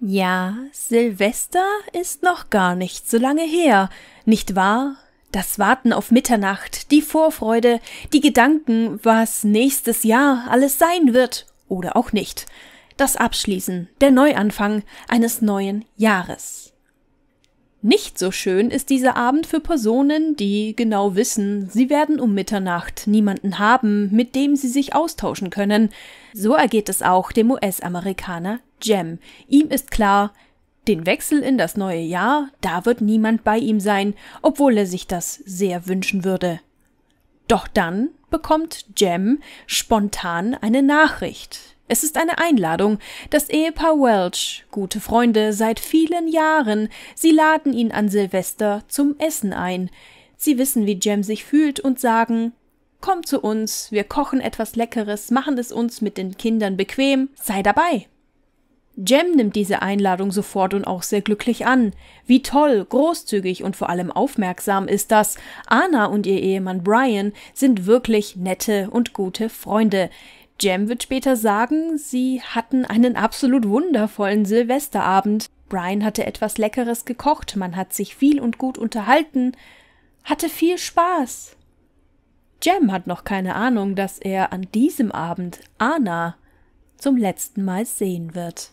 Ja, Silvester ist noch gar nicht so lange her, nicht wahr? Das Warten auf Mitternacht, die Vorfreude, die Gedanken, was nächstes Jahr alles sein wird oder auch nicht. Das Abschließen, der Neuanfang eines neuen Jahres. Nicht so schön ist dieser Abend für Personen, die genau wissen, sie werden um Mitternacht niemanden haben, mit dem sie sich austauschen können. So ergeht es auch dem US-Amerikaner Jem. Ihm ist klar, den Wechsel in das neue Jahr, da wird niemand bei ihm sein, obwohl er sich das sehr wünschen würde. Doch dann bekommt Jem spontan eine Nachricht. Es ist eine Einladung. Das Ehepaar Welch, gute Freunde seit vielen Jahren, sie laden ihn an Silvester zum Essen ein. Sie wissen, wie Jem sich fühlt und sagen, komm zu uns, wir kochen etwas Leckeres, machen es uns mit den Kindern bequem, sei dabei. Jem nimmt diese Einladung sofort und auch sehr glücklich an. Wie toll, großzügig und vor allem aufmerksam ist das. Anna und ihr Ehemann Brian sind wirklich nette und gute Freunde. Jem wird später sagen, sie hatten einen absolut wundervollen Silvesterabend. Brian hatte etwas Leckeres gekocht, man hat sich viel und gut unterhalten, hatte viel Spaß. Jem hat noch keine Ahnung, dass er an diesem Abend Anna zum letzten Mal sehen wird.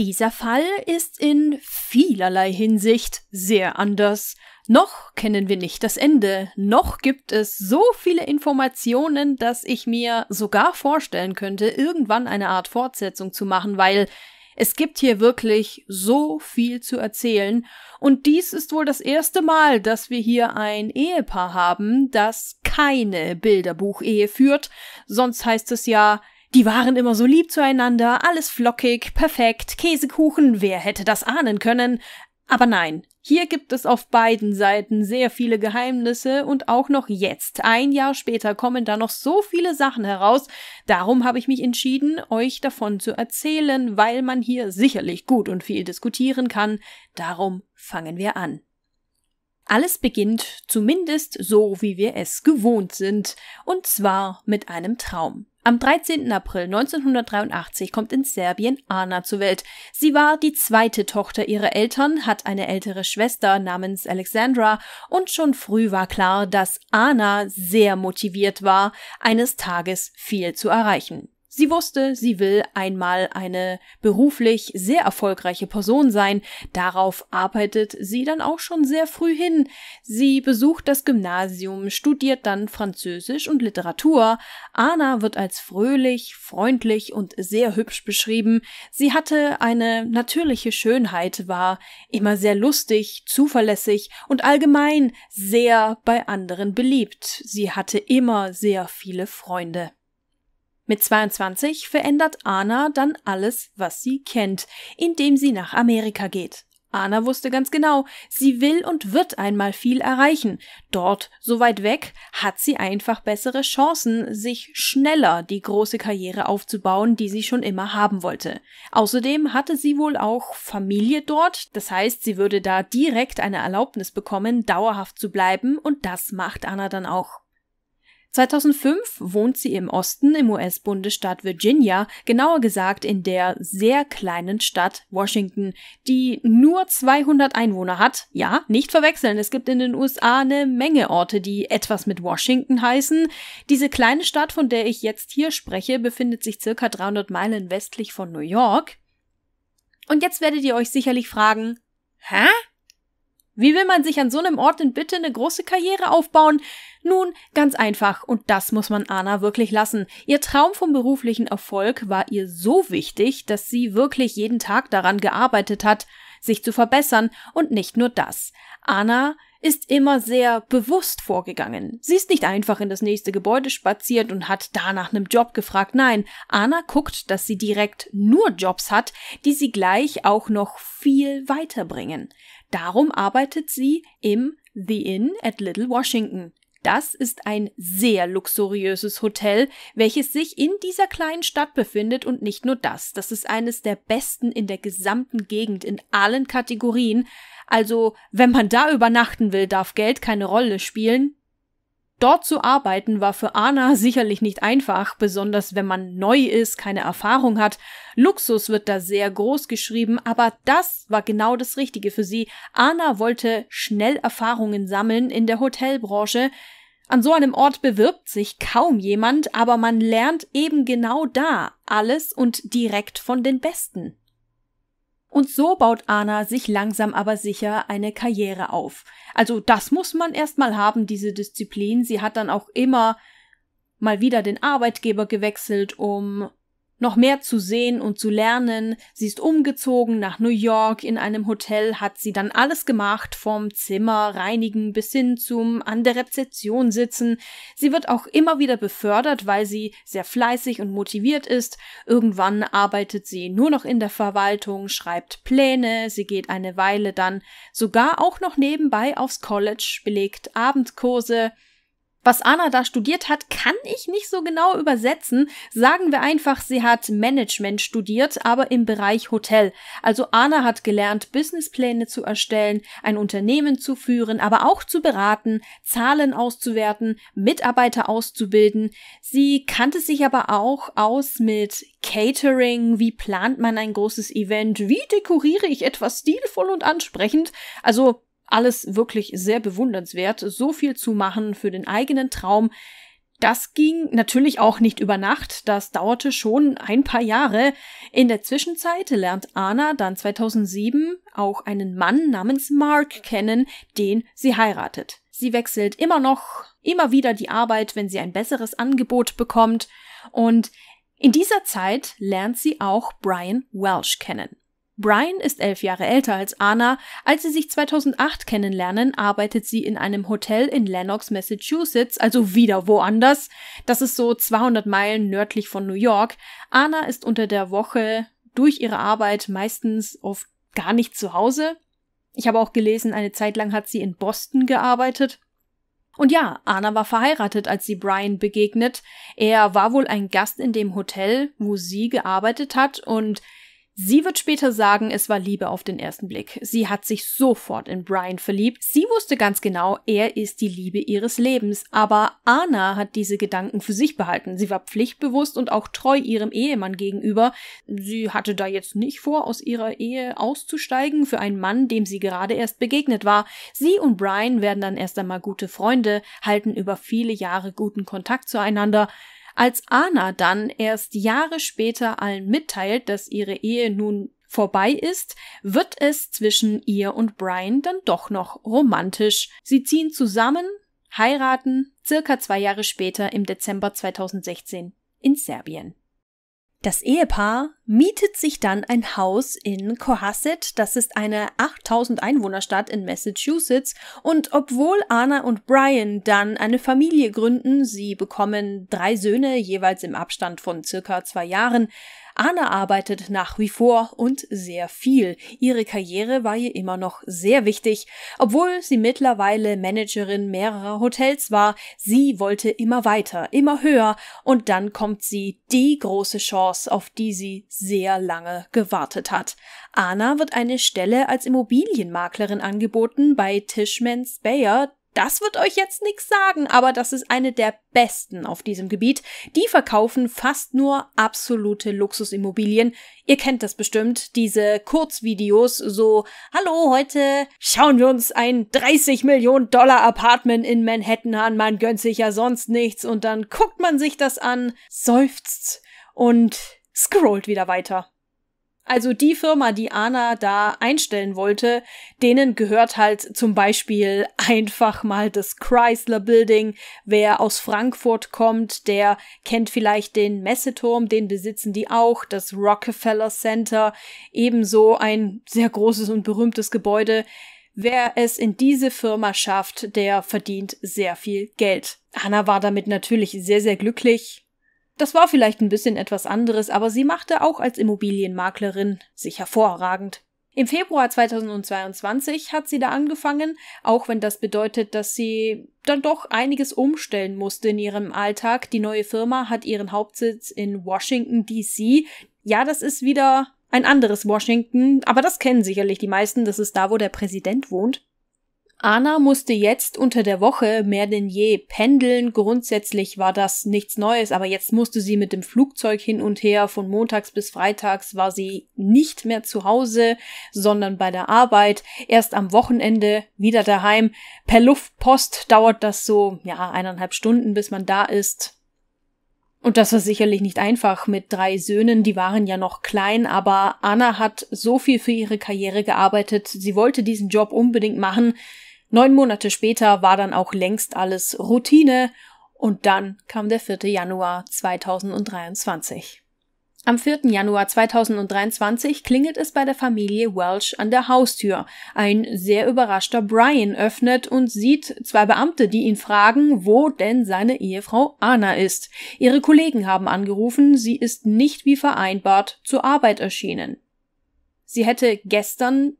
Dieser Fall ist in vielerlei Hinsicht sehr anders. Noch kennen wir nicht das Ende, noch gibt es so viele Informationen, dass ich mir sogar vorstellen könnte, irgendwann eine Art Fortsetzung zu machen, weil es gibt hier wirklich so viel zu erzählen, und dies ist wohl das erste Mal, dass wir hier ein Ehepaar haben, das keine Bilderbuchehe führt, sonst heißt es ja, die waren immer so lieb zueinander, alles flockig, perfekt, Käsekuchen, wer hätte das ahnen können? Aber nein, hier gibt es auf beiden Seiten sehr viele Geheimnisse und auch noch jetzt, ein Jahr später, kommen da noch so viele Sachen heraus. Darum habe ich mich entschieden, euch davon zu erzählen, weil man hier sicherlich gut und viel diskutieren kann. Darum fangen wir an. Alles beginnt zumindest so, wie wir es gewohnt sind, und zwar mit einem Traum. Am 13. April 1983 kommt in Serbien Anna zur Welt. Sie war die zweite Tochter ihrer Eltern, hat eine ältere Schwester namens Alexandra und schon früh war klar, dass Anna sehr motiviert war, eines Tages viel zu erreichen. Sie wusste, sie will einmal eine beruflich sehr erfolgreiche Person sein. Darauf arbeitet sie dann auch schon sehr früh hin. Sie besucht das Gymnasium, studiert dann Französisch und Literatur. Anna wird als fröhlich, freundlich und sehr hübsch beschrieben. Sie hatte eine natürliche Schönheit, war immer sehr lustig, zuverlässig und allgemein sehr bei anderen beliebt. Sie hatte immer sehr viele Freunde. Mit 22 verändert Anna dann alles, was sie kennt, indem sie nach Amerika geht. Anna wusste ganz genau, sie will und wird einmal viel erreichen. Dort, so weit weg, hat sie einfach bessere Chancen, sich schneller die große Karriere aufzubauen, die sie schon immer haben wollte. Außerdem hatte sie wohl auch Familie dort, das heißt, sie würde da direkt eine Erlaubnis bekommen, dauerhaft zu bleiben, und das macht Anna dann auch. 2005 wohnt sie im Osten im US-Bundesstaat Virginia, genauer gesagt in der sehr kleinen Stadt Washington, die nur 200 Einwohner hat. Ja, nicht verwechseln, es gibt in den USA eine Menge Orte, die etwas mit Washington heißen. Diese kleine Stadt, von der ich jetzt hier spreche, befindet sich circa 300 Meilen westlich von New York. Und jetzt werdet ihr euch sicherlich fragen, hä? Wie will man sich an so einem Ort in Bitte eine große Karriere aufbauen? Nun, ganz einfach, und das muss man Anna wirklich lassen. Ihr Traum vom beruflichen Erfolg war ihr so wichtig, dass sie wirklich jeden Tag daran gearbeitet hat, sich zu verbessern, und nicht nur das. Anna ist immer sehr bewusst vorgegangen. Sie ist nicht einfach in das nächste Gebäude spaziert und hat da nach einem Job gefragt. Nein, Anna guckt, dass sie direkt nur Jobs hat, die sie gleich auch noch viel weiterbringen. Darum arbeitet sie im The Inn at Little Washington. Das ist ein sehr luxuriöses Hotel, welches sich in dieser kleinen Stadt befindet und nicht nur das. Das ist eines der besten in der gesamten Gegend in allen Kategorien. Also, wenn man da übernachten will, darf Geld keine Rolle spielen. Dort zu arbeiten war für Anna sicherlich nicht einfach, besonders wenn man neu ist, keine Erfahrung hat. Luxus wird da sehr groß geschrieben, aber das war genau das Richtige für sie. Anna wollte schnell Erfahrungen sammeln in der Hotelbranche. An so einem Ort bewirbt sich kaum jemand, aber man lernt eben genau da alles und direkt von den Besten. Und so baut Anna sich langsam aber sicher eine Karriere auf. Also das muss man erstmal haben, diese Disziplin. Sie hat dann auch immer mal wieder den Arbeitgeber gewechselt, um noch mehr zu sehen und zu lernen. Sie ist umgezogen nach New York in einem Hotel, hat sie dann alles gemacht, vom Zimmer reinigen bis hin zum an der Rezeption sitzen. Sie wird auch immer wieder befördert, weil sie sehr fleißig und motiviert ist. Irgendwann arbeitet sie nur noch in der Verwaltung, schreibt Pläne, sie geht eine Weile dann sogar auch noch nebenbei aufs College, belegt Abendkurse, was Anna da studiert hat, kann ich nicht so genau übersetzen. Sagen wir einfach, sie hat Management studiert, aber im Bereich Hotel. Also Anna hat gelernt, Businesspläne zu erstellen, ein Unternehmen zu führen, aber auch zu beraten, Zahlen auszuwerten, Mitarbeiter auszubilden. Sie kannte sich aber auch aus mit Catering, wie plant man ein großes Event, wie dekoriere ich etwas stilvoll und ansprechend. Also alles wirklich sehr bewundernswert. So viel zu machen für den eigenen Traum. Das ging natürlich auch nicht über Nacht, das dauerte schon ein paar Jahre. In der Zwischenzeit lernt Anna dann 2007 auch einen Mann namens Mark kennen, den sie heiratet. Sie wechselt immer noch, immer wieder die Arbeit, wenn sie ein besseres Angebot bekommt und in dieser Zeit lernt sie auch Brian Welsh kennen. Brian ist elf Jahre älter als Anna. Als sie sich 2008 kennenlernen, arbeitet sie in einem Hotel in Lenox, Massachusetts, also wieder woanders. Das ist so 200 Meilen nördlich von New York. Anna ist unter der Woche durch ihre Arbeit meistens oft gar nicht zu Hause. Ich habe auch gelesen, eine Zeit lang hat sie in Boston gearbeitet. Und ja, Anna war verheiratet, als sie Brian begegnet. Er war wohl ein Gast in dem Hotel, wo sie gearbeitet hat, und Sie wird später sagen, es war Liebe auf den ersten Blick. Sie hat sich sofort in Brian verliebt. Sie wusste ganz genau, er ist die Liebe ihres Lebens. Aber Anna hat diese Gedanken für sich behalten. Sie war pflichtbewusst und auch treu ihrem Ehemann gegenüber. Sie hatte da jetzt nicht vor, aus ihrer Ehe auszusteigen für einen Mann, dem sie gerade erst begegnet war. Sie und Brian werden dann erst einmal gute Freunde, halten über viele Jahre guten Kontakt zueinander. Als Anna dann erst Jahre später allen mitteilt, dass ihre Ehe nun vorbei ist, wird es zwischen ihr und Brian dann doch noch romantisch. Sie ziehen zusammen, heiraten, circa zwei Jahre später im Dezember 2016 in Serbien. Das Ehepaar mietet sich dann ein Haus in Cohasset, das ist eine 8000 Einwohnerstadt in Massachusetts, und obwohl Anna und Brian dann eine Familie gründen, sie bekommen drei Söhne jeweils im Abstand von circa zwei Jahren, Anna arbeitet nach wie vor und sehr viel. Ihre Karriere war ihr immer noch sehr wichtig. Obwohl sie mittlerweile Managerin mehrerer Hotels war, sie wollte immer weiter, immer höher und dann kommt sie die große Chance, auf die sie sehr lange gewartet hat. Anna wird eine Stelle als Immobilienmaklerin angeboten bei Tishman Speyer, das wird euch jetzt nichts sagen, aber das ist eine der besten auf diesem Gebiet. Die verkaufen fast nur absolute Luxusimmobilien. Ihr kennt das bestimmt, diese Kurzvideos, so, hallo, heute schauen wir uns ein 30 Millionen Dollar Apartment in Manhattan an, man gönnt sich ja sonst nichts und dann guckt man sich das an, seufzt und scrollt wieder weiter. Also die Firma, die Anna da einstellen wollte, denen gehört halt zum Beispiel einfach mal das Chrysler Building. Wer aus Frankfurt kommt, der kennt vielleicht den Messeturm, den besitzen die auch, das Rockefeller Center, ebenso ein sehr großes und berühmtes Gebäude. Wer es in diese Firma schafft, der verdient sehr viel Geld. Anna war damit natürlich sehr, sehr glücklich das war vielleicht ein bisschen etwas anderes, aber sie machte auch als Immobilienmaklerin sich hervorragend. Im Februar 2022 hat sie da angefangen, auch wenn das bedeutet, dass sie dann doch einiges umstellen musste in ihrem Alltag. Die neue Firma hat ihren Hauptsitz in Washington, DC. Ja, das ist wieder ein anderes Washington, aber das kennen sicherlich die meisten, das ist da, wo der Präsident wohnt. Anna musste jetzt unter der Woche mehr denn je pendeln. Grundsätzlich war das nichts Neues, aber jetzt musste sie mit dem Flugzeug hin und her. Von montags bis freitags war sie nicht mehr zu Hause, sondern bei der Arbeit. Erst am Wochenende wieder daheim. Per Luftpost dauert das so, ja, eineinhalb Stunden, bis man da ist. Und das war sicherlich nicht einfach mit drei Söhnen, die waren ja noch klein, aber Anna hat so viel für ihre Karriere gearbeitet, sie wollte diesen Job unbedingt machen, Neun Monate später war dann auch längst alles Routine und dann kam der 4. Januar 2023. Am 4. Januar 2023 klingelt es bei der Familie Welsh an der Haustür. Ein sehr überraschter Brian öffnet und sieht zwei Beamte, die ihn fragen, wo denn seine Ehefrau Anna ist. Ihre Kollegen haben angerufen, sie ist nicht wie vereinbart zur Arbeit erschienen. Sie hätte gestern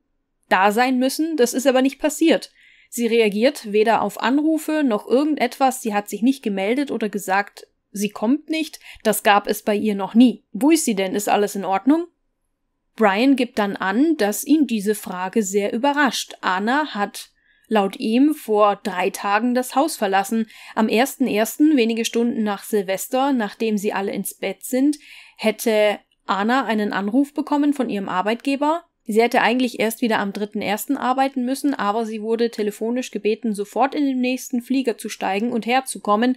da sein müssen, das ist aber nicht passiert. Sie reagiert weder auf Anrufe noch irgendetwas. Sie hat sich nicht gemeldet oder gesagt, sie kommt nicht. Das gab es bei ihr noch nie. Wo ist sie denn? Ist alles in Ordnung? Brian gibt dann an, dass ihn diese Frage sehr überrascht. Anna hat laut ihm vor drei Tagen das Haus verlassen. Am 1.1., wenige Stunden nach Silvester, nachdem sie alle ins Bett sind, hätte Anna einen Anruf bekommen von ihrem Arbeitgeber, Sie hätte eigentlich erst wieder am 3.1. arbeiten müssen, aber sie wurde telefonisch gebeten, sofort in den nächsten Flieger zu steigen und herzukommen.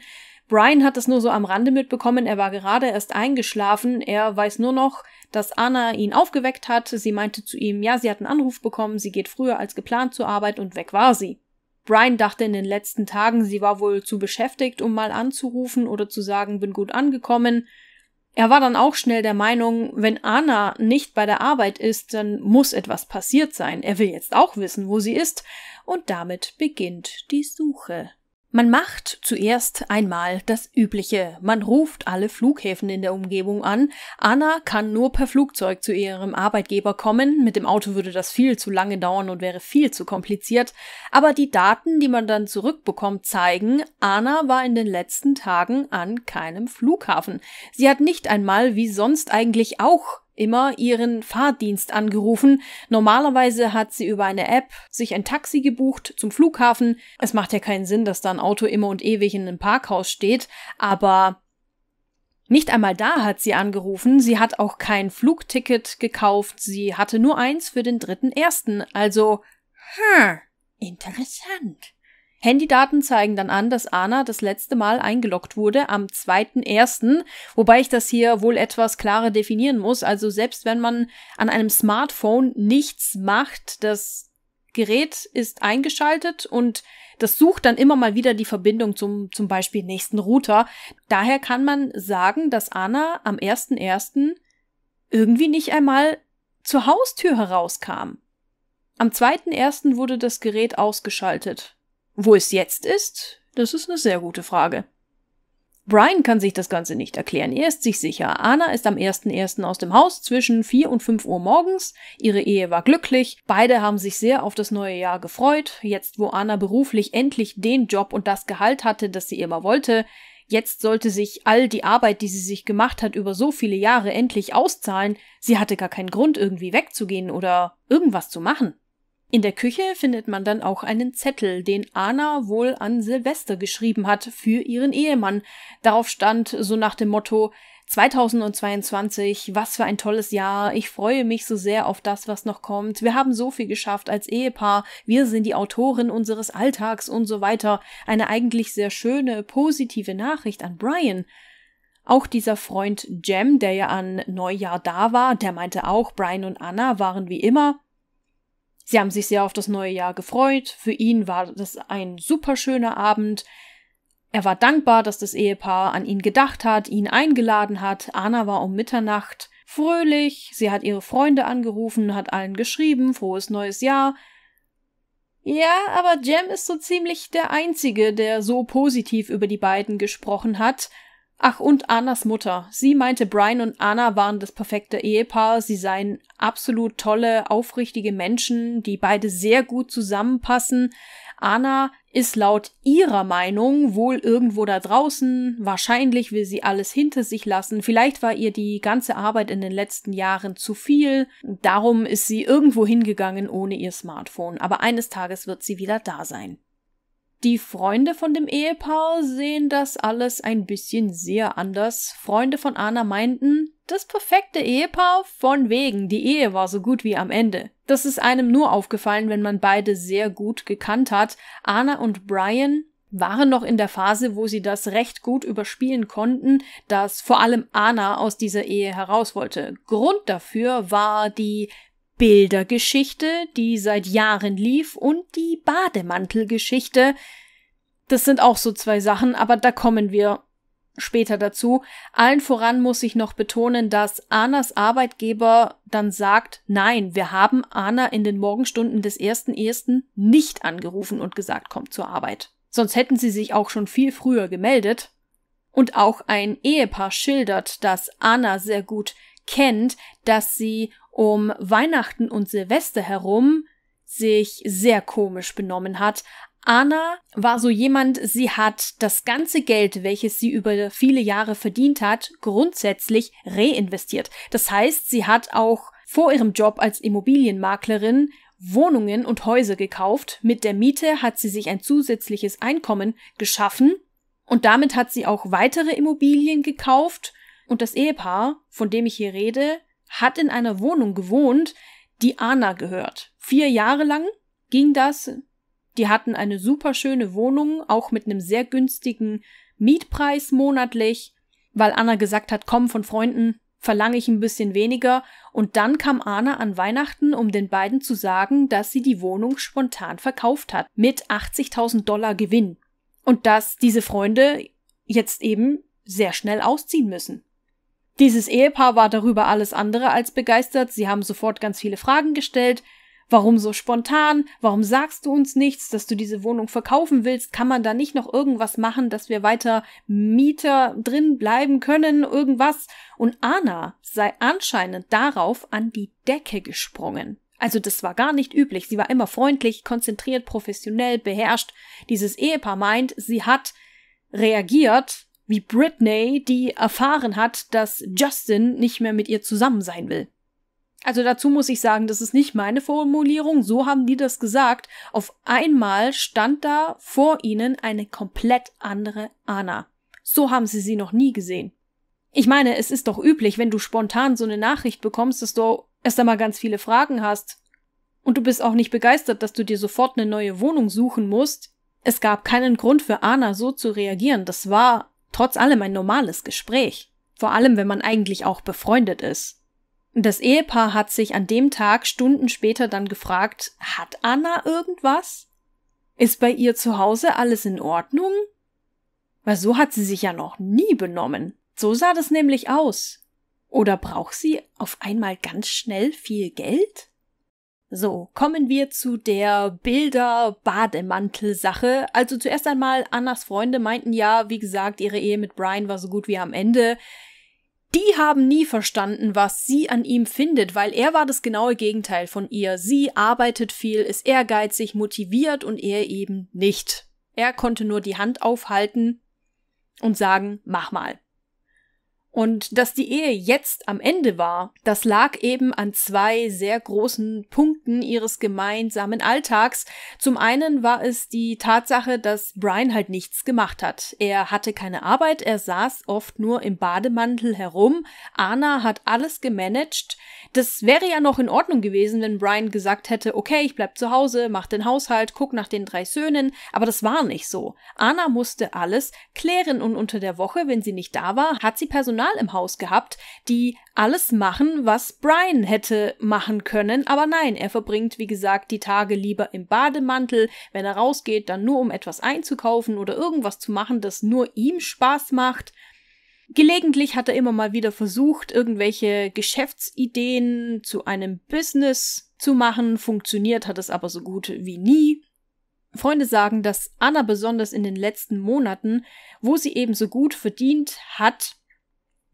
Brian hat es nur so am Rande mitbekommen, er war gerade erst eingeschlafen, er weiß nur noch, dass Anna ihn aufgeweckt hat, sie meinte zu ihm, ja, sie hat einen Anruf bekommen, sie geht früher als geplant zur Arbeit und weg war sie. Brian dachte in den letzten Tagen, sie war wohl zu beschäftigt, um mal anzurufen oder zu sagen, bin gut angekommen. Er war dann auch schnell der Meinung, wenn Anna nicht bei der Arbeit ist, dann muss etwas passiert sein. Er will jetzt auch wissen, wo sie ist. Und damit beginnt die Suche. Man macht zuerst einmal das Übliche. Man ruft alle Flughäfen in der Umgebung an. Anna kann nur per Flugzeug zu ihrem Arbeitgeber kommen. Mit dem Auto würde das viel zu lange dauern und wäre viel zu kompliziert. Aber die Daten, die man dann zurückbekommt, zeigen, Anna war in den letzten Tagen an keinem Flughafen. Sie hat nicht einmal, wie sonst eigentlich auch, immer ihren Fahrdienst angerufen. Normalerweise hat sie über eine App sich ein Taxi gebucht zum Flughafen. Es macht ja keinen Sinn, dass da ein Auto immer und ewig in einem Parkhaus steht, aber nicht einmal da hat sie angerufen, sie hat auch kein Flugticket gekauft, sie hatte nur eins für den dritten ersten, also, hm, interessant. Handydaten zeigen dann an, dass Anna das letzte Mal eingeloggt wurde am 2.1., wobei ich das hier wohl etwas klarer definieren muss. Also selbst wenn man an einem Smartphone nichts macht, das Gerät ist eingeschaltet und das sucht dann immer mal wieder die Verbindung zum zum Beispiel nächsten Router. Daher kann man sagen, dass Anna am 1.1. irgendwie nicht einmal zur Haustür herauskam. Am 2.1. wurde das Gerät ausgeschaltet. Wo es jetzt ist, das ist eine sehr gute Frage. Brian kann sich das Ganze nicht erklären. Er ist sich sicher. Anna ist am 1.1. aus dem Haus zwischen 4 und 5 Uhr morgens. Ihre Ehe war glücklich. Beide haben sich sehr auf das neue Jahr gefreut. Jetzt, wo Anna beruflich endlich den Job und das Gehalt hatte, das sie immer wollte, jetzt sollte sich all die Arbeit, die sie sich gemacht hat über so viele Jahre, endlich auszahlen. Sie hatte gar keinen Grund, irgendwie wegzugehen oder irgendwas zu machen. In der Küche findet man dann auch einen Zettel, den Anna wohl an Silvester geschrieben hat für ihren Ehemann. Darauf stand so nach dem Motto 2022, was für ein tolles Jahr. Ich freue mich so sehr auf das, was noch kommt. Wir haben so viel geschafft als Ehepaar. Wir sind die Autorin unseres Alltags und so weiter. Eine eigentlich sehr schöne, positive Nachricht an Brian. Auch dieser Freund Jem, der ja an Neujahr da war, der meinte auch, Brian und Anna waren wie immer Sie haben sich sehr auf das neue Jahr gefreut. Für ihn war das ein super schöner Abend. Er war dankbar, dass das Ehepaar an ihn gedacht hat, ihn eingeladen hat. Anna war um Mitternacht fröhlich. Sie hat ihre Freunde angerufen, hat allen geschrieben, frohes neues Jahr. Ja, aber Jem ist so ziemlich der Einzige, der so positiv über die beiden gesprochen hat. Ach, und Annas Mutter. Sie meinte, Brian und Anna waren das perfekte Ehepaar. Sie seien absolut tolle, aufrichtige Menschen, die beide sehr gut zusammenpassen. Anna ist laut ihrer Meinung wohl irgendwo da draußen. Wahrscheinlich will sie alles hinter sich lassen. Vielleicht war ihr die ganze Arbeit in den letzten Jahren zu viel. Darum ist sie irgendwo hingegangen ohne ihr Smartphone. Aber eines Tages wird sie wieder da sein. Die Freunde von dem Ehepaar sehen das alles ein bisschen sehr anders. Freunde von Anna meinten, das perfekte Ehepaar von wegen, die Ehe war so gut wie am Ende. Das ist einem nur aufgefallen, wenn man beide sehr gut gekannt hat. Anna und Brian waren noch in der Phase, wo sie das recht gut überspielen konnten, dass vor allem Anna aus dieser Ehe heraus wollte. Grund dafür war die Bildergeschichte, die seit Jahren lief, und die Bademantelgeschichte. Das sind auch so zwei Sachen, aber da kommen wir später dazu. Allen voran muss ich noch betonen, dass Anas Arbeitgeber dann sagt, nein, wir haben Anna in den Morgenstunden des ersten ersten nicht angerufen und gesagt, kommt zur Arbeit. Sonst hätten sie sich auch schon viel früher gemeldet. Und auch ein Ehepaar schildert, dass Anna sehr gut kennt, dass sie um Weihnachten und Silvester herum sich sehr komisch benommen hat. Anna war so jemand, sie hat das ganze Geld, welches sie über viele Jahre verdient hat, grundsätzlich reinvestiert. Das heißt, sie hat auch vor ihrem Job als Immobilienmaklerin Wohnungen und Häuser gekauft. Mit der Miete hat sie sich ein zusätzliches Einkommen geschaffen und damit hat sie auch weitere Immobilien gekauft. Und das Ehepaar, von dem ich hier rede, hat in einer Wohnung gewohnt, die Anna gehört. Vier Jahre lang ging das. Die hatten eine super schöne Wohnung, auch mit einem sehr günstigen Mietpreis monatlich, weil Anna gesagt hat, komm von Freunden, verlange ich ein bisschen weniger. Und dann kam Anna an Weihnachten, um den beiden zu sagen, dass sie die Wohnung spontan verkauft hat, mit 80.000 Dollar Gewinn. Und dass diese Freunde jetzt eben sehr schnell ausziehen müssen. Dieses Ehepaar war darüber alles andere als begeistert. Sie haben sofort ganz viele Fragen gestellt. Warum so spontan? Warum sagst du uns nichts, dass du diese Wohnung verkaufen willst? Kann man da nicht noch irgendwas machen, dass wir weiter Mieter drin bleiben können? Irgendwas? Und Anna sei anscheinend darauf an die Decke gesprungen. Also das war gar nicht üblich. Sie war immer freundlich, konzentriert, professionell, beherrscht. Dieses Ehepaar meint, sie hat reagiert wie Britney, die erfahren hat, dass Justin nicht mehr mit ihr zusammen sein will. Also dazu muss ich sagen, das ist nicht meine Formulierung, so haben die das gesagt. Auf einmal stand da vor ihnen eine komplett andere Anna. So haben sie sie noch nie gesehen. Ich meine, es ist doch üblich, wenn du spontan so eine Nachricht bekommst, dass du erst einmal ganz viele Fragen hast. Und du bist auch nicht begeistert, dass du dir sofort eine neue Wohnung suchen musst. Es gab keinen Grund für Anna so zu reagieren. Das war trotz allem ein normales Gespräch, vor allem wenn man eigentlich auch befreundet ist. Das Ehepaar hat sich an dem Tag Stunden später dann gefragt, hat Anna irgendwas? Ist bei ihr zu Hause alles in Ordnung? Weil so hat sie sich ja noch nie benommen. So sah das nämlich aus. Oder braucht sie auf einmal ganz schnell viel Geld? So, kommen wir zu der Bilder-Bademantel-Sache. Also zuerst einmal, Annas Freunde meinten ja, wie gesagt, ihre Ehe mit Brian war so gut wie am Ende. Die haben nie verstanden, was sie an ihm findet, weil er war das genaue Gegenteil von ihr. Sie arbeitet viel, ist ehrgeizig, motiviert und er eben nicht. Er konnte nur die Hand aufhalten und sagen, mach mal. Und dass die Ehe jetzt am Ende war, das lag eben an zwei sehr großen Punkten ihres gemeinsamen Alltags. Zum einen war es die Tatsache, dass Brian halt nichts gemacht hat. Er hatte keine Arbeit, er saß oft nur im Bademantel herum. Anna hat alles gemanagt. Das wäre ja noch in Ordnung gewesen, wenn Brian gesagt hätte, okay, ich bleib zu Hause, mach den Haushalt, guck nach den drei Söhnen, aber das war nicht so. Anna musste alles klären und unter der Woche, wenn sie nicht da war, hat sie Personal Personal im Haus gehabt, die alles machen, was Brian hätte machen können, aber nein, er verbringt, wie gesagt, die Tage lieber im Bademantel, wenn er rausgeht, dann nur um etwas einzukaufen oder irgendwas zu machen, das nur ihm Spaß macht. Gelegentlich hat er immer mal wieder versucht, irgendwelche Geschäftsideen zu einem Business zu machen, funktioniert hat es aber so gut wie nie. Freunde sagen, dass Anna besonders in den letzten Monaten, wo sie eben so gut verdient hat,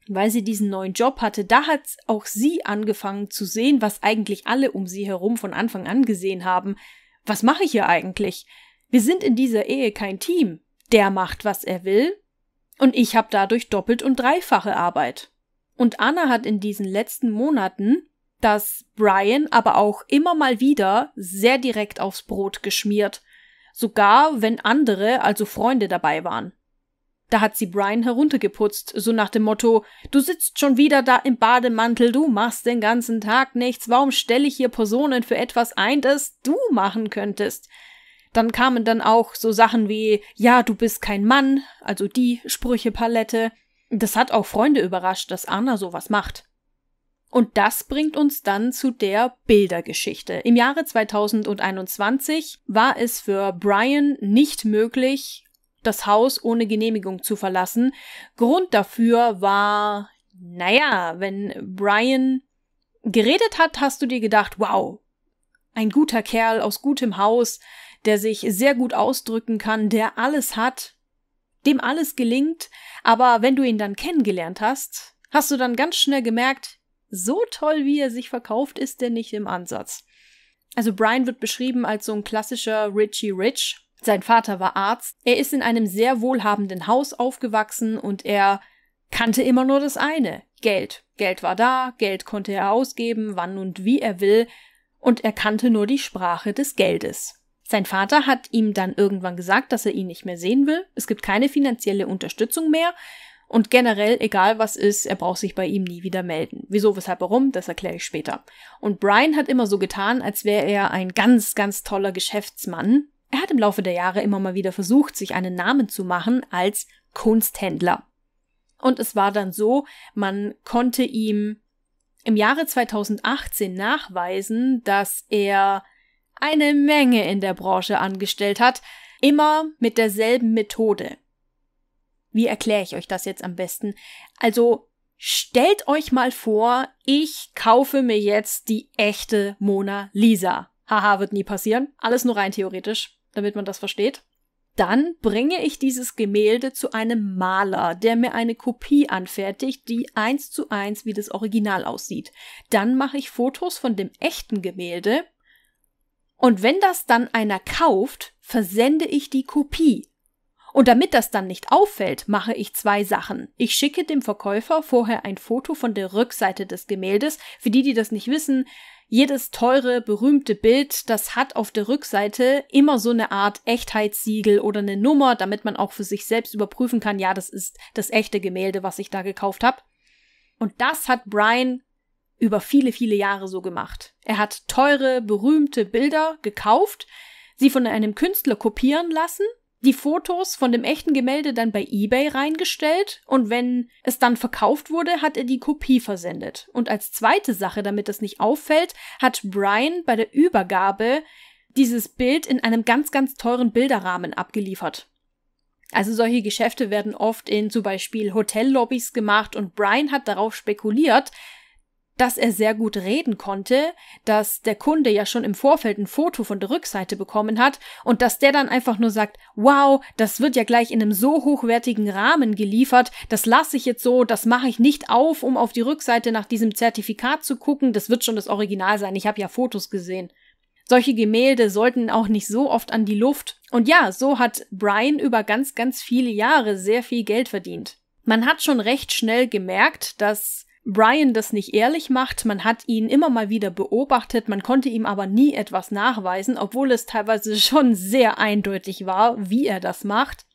weil sie diesen neuen Job hatte, da hat auch sie angefangen zu sehen, was eigentlich alle um sie herum von Anfang an gesehen haben. Was mache ich hier eigentlich? Wir sind in dieser Ehe kein Team. Der macht, was er will, und ich habe dadurch doppelt und dreifache Arbeit. Und Anna hat in diesen letzten Monaten das Brian aber auch immer mal wieder sehr direkt aufs Brot geschmiert, sogar wenn andere, also Freunde dabei waren. Da hat sie Brian heruntergeputzt, so nach dem Motto, du sitzt schon wieder da im Bademantel, du machst den ganzen Tag nichts, warum stelle ich hier Personen für etwas ein, das du machen könntest? Dann kamen dann auch so Sachen wie, ja, du bist kein Mann, also die Sprüchepalette. Das hat auch Freunde überrascht, dass Anna sowas macht. Und das bringt uns dann zu der Bildergeschichte. Im Jahre 2021 war es für Brian nicht möglich, das Haus ohne Genehmigung zu verlassen. Grund dafür war, naja, wenn Brian geredet hat, hast du dir gedacht, wow, ein guter Kerl aus gutem Haus, der sich sehr gut ausdrücken kann, der alles hat, dem alles gelingt, aber wenn du ihn dann kennengelernt hast, hast du dann ganz schnell gemerkt, so toll wie er sich verkauft, ist er nicht im Ansatz. Also Brian wird beschrieben als so ein klassischer Richie Rich, sein Vater war Arzt. Er ist in einem sehr wohlhabenden Haus aufgewachsen und er kannte immer nur das eine Geld. Geld war da, Geld konnte er ausgeben, wann und wie er will, und er kannte nur die Sprache des Geldes. Sein Vater hat ihm dann irgendwann gesagt, dass er ihn nicht mehr sehen will, es gibt keine finanzielle Unterstützung mehr, und generell, egal was ist, er braucht sich bei ihm nie wieder melden. Wieso, weshalb, warum, das erkläre ich später. Und Brian hat immer so getan, als wäre er ein ganz, ganz toller Geschäftsmann, er hat im Laufe der Jahre immer mal wieder versucht, sich einen Namen zu machen als Kunsthändler. Und es war dann so, man konnte ihm im Jahre 2018 nachweisen, dass er eine Menge in der Branche angestellt hat, immer mit derselben Methode. Wie erkläre ich euch das jetzt am besten? Also stellt euch mal vor, ich kaufe mir jetzt die echte Mona Lisa. Haha, wird nie passieren. Alles nur rein theoretisch damit man das versteht. Dann bringe ich dieses Gemälde zu einem Maler, der mir eine Kopie anfertigt, die eins zu eins wie das Original aussieht. Dann mache ich Fotos von dem echten Gemälde. Und wenn das dann einer kauft, versende ich die Kopie. Und damit das dann nicht auffällt, mache ich zwei Sachen. Ich schicke dem Verkäufer vorher ein Foto von der Rückseite des Gemäldes. Für die, die das nicht wissen, jedes teure, berühmte Bild, das hat auf der Rückseite immer so eine Art Echtheitssiegel oder eine Nummer, damit man auch für sich selbst überprüfen kann, ja, das ist das echte Gemälde, was ich da gekauft habe. Und das hat Brian über viele, viele Jahre so gemacht. Er hat teure, berühmte Bilder gekauft, sie von einem Künstler kopieren lassen die Fotos von dem echten Gemälde dann bei eBay reingestellt und wenn es dann verkauft wurde, hat er die Kopie versendet. Und als zweite Sache, damit das nicht auffällt, hat Brian bei der Übergabe dieses Bild in einem ganz, ganz teuren Bilderrahmen abgeliefert. Also solche Geschäfte werden oft in zum Beispiel Hotellobbys gemacht und Brian hat darauf spekuliert, dass er sehr gut reden konnte, dass der Kunde ja schon im Vorfeld ein Foto von der Rückseite bekommen hat und dass der dann einfach nur sagt, wow, das wird ja gleich in einem so hochwertigen Rahmen geliefert, das lasse ich jetzt so, das mache ich nicht auf, um auf die Rückseite nach diesem Zertifikat zu gucken, das wird schon das Original sein, ich habe ja Fotos gesehen. Solche Gemälde sollten auch nicht so oft an die Luft. Und ja, so hat Brian über ganz, ganz viele Jahre sehr viel Geld verdient. Man hat schon recht schnell gemerkt, dass Brian das nicht ehrlich macht. Man hat ihn immer mal wieder beobachtet, man konnte ihm aber nie etwas nachweisen, obwohl es teilweise schon sehr eindeutig war, wie er das macht.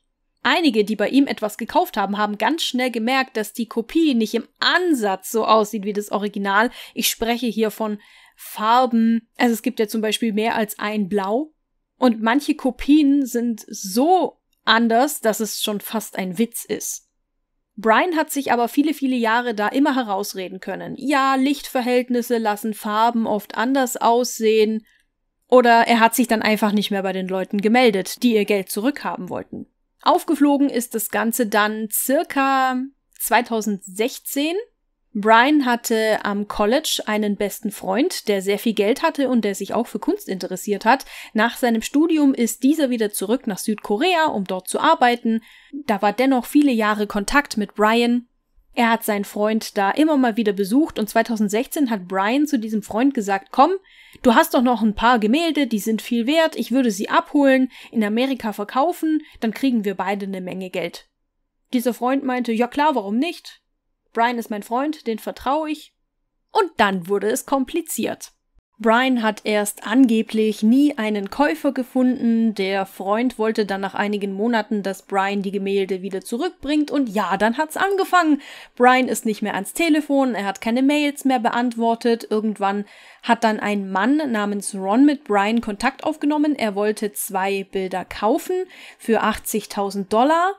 Einige, die bei ihm etwas gekauft haben, haben ganz schnell gemerkt, dass die Kopie nicht im Ansatz so aussieht wie das Original. Ich spreche hier von Farben. Also es gibt ja zum Beispiel mehr als ein Blau. Und manche Kopien sind so anders, dass es schon fast ein Witz ist. Brian hat sich aber viele, viele Jahre da immer herausreden können. Ja, Lichtverhältnisse lassen Farben oft anders aussehen. Oder er hat sich dann einfach nicht mehr bei den Leuten gemeldet, die ihr Geld zurückhaben wollten. Aufgeflogen ist das Ganze dann circa 2016 Brian hatte am College einen besten Freund, der sehr viel Geld hatte und der sich auch für Kunst interessiert hat. Nach seinem Studium ist dieser wieder zurück nach Südkorea, um dort zu arbeiten. Da war dennoch viele Jahre Kontakt mit Brian. Er hat seinen Freund da immer mal wieder besucht und 2016 hat Brian zu diesem Freund gesagt, komm, du hast doch noch ein paar Gemälde, die sind viel wert, ich würde sie abholen, in Amerika verkaufen, dann kriegen wir beide eine Menge Geld. Dieser Freund meinte, ja klar, warum nicht? Brian ist mein Freund, den vertraue ich. Und dann wurde es kompliziert. Brian hat erst angeblich nie einen Käufer gefunden, der Freund wollte dann nach einigen Monaten, dass Brian die Gemälde wieder zurückbringt und ja, dann hat's angefangen. Brian ist nicht mehr ans Telefon, er hat keine Mails mehr beantwortet, irgendwann hat dann ein Mann namens Ron mit Brian Kontakt aufgenommen, er wollte zwei Bilder kaufen für 80.000 Dollar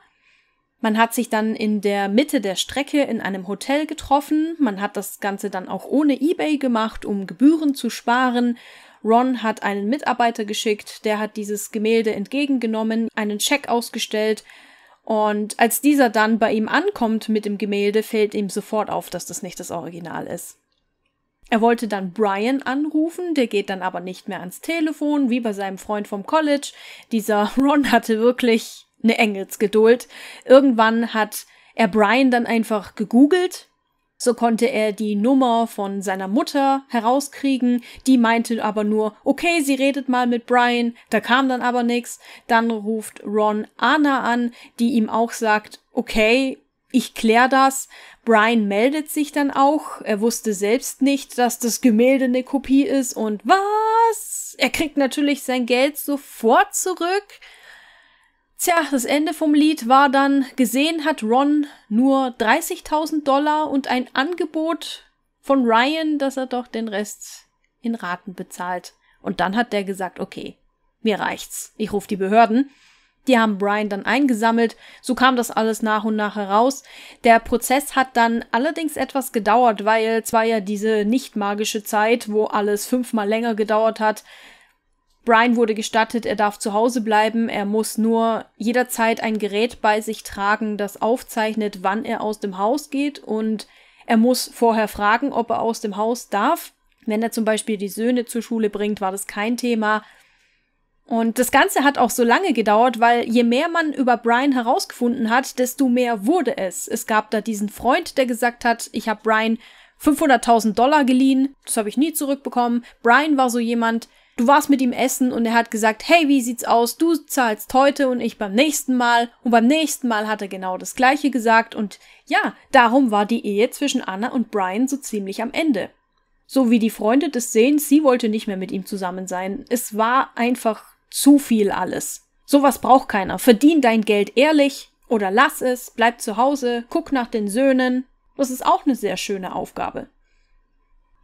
man hat sich dann in der Mitte der Strecke in einem Hotel getroffen. Man hat das Ganze dann auch ohne eBay gemacht, um Gebühren zu sparen. Ron hat einen Mitarbeiter geschickt, der hat dieses Gemälde entgegengenommen, einen Scheck ausgestellt. Und als dieser dann bei ihm ankommt mit dem Gemälde, fällt ihm sofort auf, dass das nicht das Original ist. Er wollte dann Brian anrufen, der geht dann aber nicht mehr ans Telefon, wie bei seinem Freund vom College. Dieser Ron hatte wirklich eine Engelsgeduld. Irgendwann hat er Brian dann einfach gegoogelt. So konnte er die Nummer von seiner Mutter herauskriegen. Die meinte aber nur, okay, sie redet mal mit Brian. Da kam dann aber nichts. Dann ruft Ron Anna an, die ihm auch sagt, okay, ich klär das. Brian meldet sich dann auch. Er wusste selbst nicht, dass das Gemälde eine Kopie ist und was? Er kriegt natürlich sein Geld sofort zurück. Tja, das Ende vom Lied war dann, gesehen hat Ron nur 30.000 Dollar und ein Angebot von Ryan, dass er doch den Rest in Raten bezahlt. Und dann hat der gesagt, okay, mir reicht's, ich ruf die Behörden. Die haben Brian dann eingesammelt. So kam das alles nach und nach heraus. Der Prozess hat dann allerdings etwas gedauert, weil zwar ja diese nicht magische Zeit, wo alles fünfmal länger gedauert hat. Brian wurde gestattet, er darf zu Hause bleiben, er muss nur jederzeit ein Gerät bei sich tragen, das aufzeichnet, wann er aus dem Haus geht und er muss vorher fragen, ob er aus dem Haus darf. Wenn er zum Beispiel die Söhne zur Schule bringt, war das kein Thema. Und das Ganze hat auch so lange gedauert, weil je mehr man über Brian herausgefunden hat, desto mehr wurde es. Es gab da diesen Freund, der gesagt hat, ich habe Brian 500.000 Dollar geliehen, das habe ich nie zurückbekommen. Brian war so jemand, Du warst mit ihm essen und er hat gesagt, hey, wie sieht's aus? Du zahlst heute und ich beim nächsten Mal. Und beim nächsten Mal hat er genau das gleiche gesagt und ja, darum war die Ehe zwischen Anna und Brian so ziemlich am Ende. So wie die Freunde das sehen, sie wollte nicht mehr mit ihm zusammen sein. Es war einfach zu viel alles. Sowas braucht keiner. Verdien dein Geld ehrlich oder lass es, bleib zu Hause, guck nach den Söhnen. Das ist auch eine sehr schöne Aufgabe.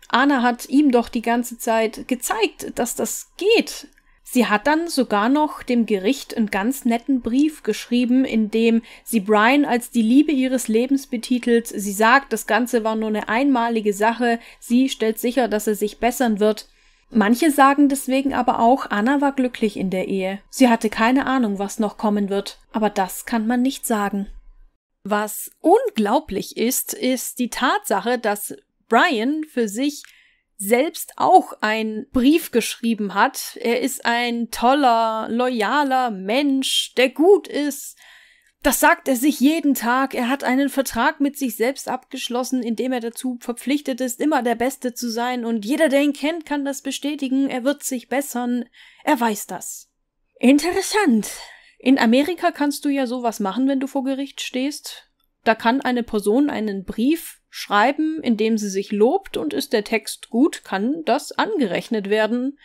Anna hat ihm doch die ganze Zeit gezeigt, dass das geht. Sie hat dann sogar noch dem Gericht einen ganz netten Brief geschrieben, in dem sie Brian als die Liebe ihres Lebens betitelt. Sie sagt, das Ganze war nur eine einmalige Sache. Sie stellt sicher, dass er sich bessern wird. Manche sagen deswegen aber auch, Anna war glücklich in der Ehe. Sie hatte keine Ahnung, was noch kommen wird. Aber das kann man nicht sagen. Was unglaublich ist, ist die Tatsache, dass Brian für sich selbst auch einen Brief geschrieben hat. Er ist ein toller, loyaler Mensch, der gut ist. Das sagt er sich jeden Tag. Er hat einen Vertrag mit sich selbst abgeschlossen, in dem er dazu verpflichtet ist, immer der Beste zu sein. Und jeder, der ihn kennt, kann das bestätigen. Er wird sich bessern. Er weiß das. Interessant. In Amerika kannst du ja sowas machen, wenn du vor Gericht stehst. Da kann eine Person einen Brief schreiben, in dem sie sich lobt und ist der Text gut, kann das angerechnet werden.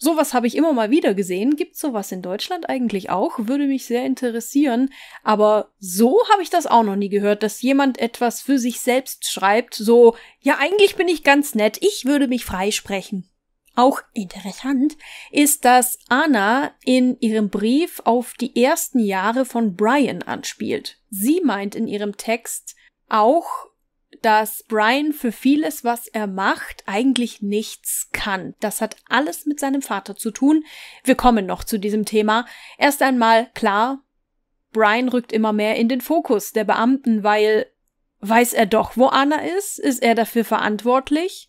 Sowas habe ich immer mal wieder gesehen. Gibt sowas in Deutschland eigentlich auch? Würde mich sehr interessieren. Aber so habe ich das auch noch nie gehört, dass jemand etwas für sich selbst schreibt, so, ja, eigentlich bin ich ganz nett, ich würde mich freisprechen. Auch interessant ist, dass Anna in ihrem Brief auf die ersten Jahre von Brian anspielt. Sie meint in ihrem Text auch, dass Brian für vieles, was er macht, eigentlich nichts kann. Das hat alles mit seinem Vater zu tun. Wir kommen noch zu diesem Thema. Erst einmal klar, Brian rückt immer mehr in den Fokus der Beamten, weil weiß er doch, wo Anna ist? Ist er dafür verantwortlich?